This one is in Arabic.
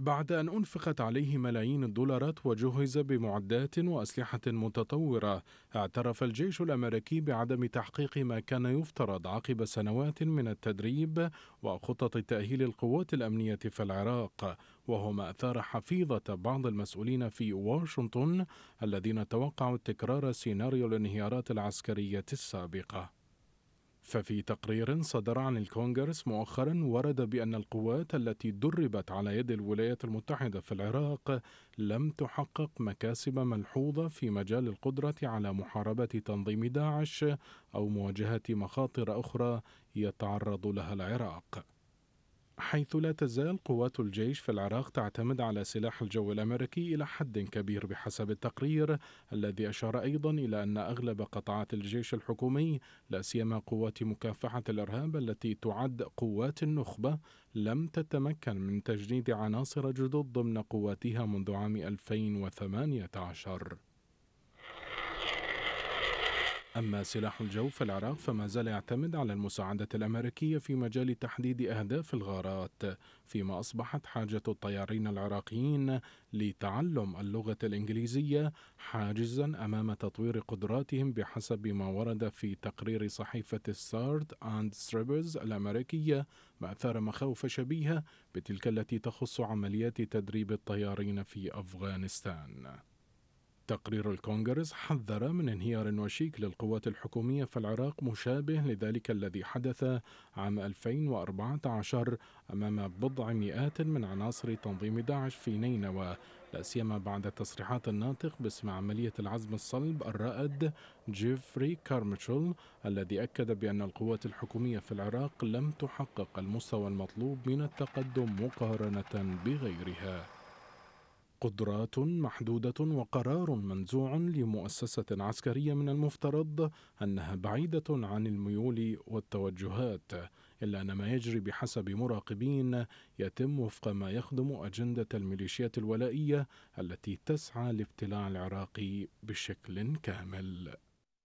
بعد أن أنفقت عليه ملايين الدولارات وجهز بمعدات وأسلحة متطورة اعترف الجيش الأمريكي بعدم تحقيق ما كان يفترض عقب سنوات من التدريب وخطط تأهيل القوات الأمنية في العراق وهو ما أثار حفيظة بعض المسؤولين في واشنطن الذين توقعوا تكرار سيناريو الانهيارات العسكرية السابقة ففي تقرير صدر عن الكونغرس مؤخرا ورد بأن القوات التي دربت على يد الولايات المتحدة في العراق لم تحقق مكاسب ملحوظة في مجال القدرة على محاربة تنظيم داعش أو مواجهة مخاطر أخرى يتعرض لها العراق حيث لا تزال قوات الجيش في العراق تعتمد على سلاح الجو الامريكي الى حد كبير بحسب التقرير الذي اشار ايضا الى ان اغلب قطاعات الجيش الحكومي لا سيما قوات مكافحه الارهاب التي تعد قوات النخبه لم تتمكن من تجنيد عناصر جدد ضمن قواتها منذ عام 2018 أما سلاح الجو في العراق فما زال يعتمد على المساعدة الأمريكية في مجال تحديد أهداف الغارات فيما أصبحت حاجة الطيارين العراقيين لتعلم اللغة الإنجليزية حاجزا أمام تطوير قدراتهم بحسب ما ورد في تقرير صحيفة السارد أند ستريبرز الأمريكية ما أثار مخاوف شبيهة بتلك التي تخص عمليات تدريب الطيارين في أفغانستان تقرير الكونغرس حذر من انهيار وشيك للقوات الحكومية في العراق مشابه لذلك الذي حدث عام 2014 أمام بضع مئات من عناصر تنظيم داعش في نينوى لا سيما بعد تصريحات الناطق باسم عملية العزم الصلب الرائد جيفري كارميتشل الذي أكد بأن القوات الحكومية في العراق لم تحقق المستوى المطلوب من التقدم مقارنة بغيرها قدرات محدودة وقرار منزوع لمؤسسة عسكرية من المفترض أنها بعيدة عن الميول والتوجهات إلا أن ما يجري بحسب مراقبين يتم وفق ما يخدم أجندة الميليشيات الولائية التي تسعى لابتلاع العراق بشكل كامل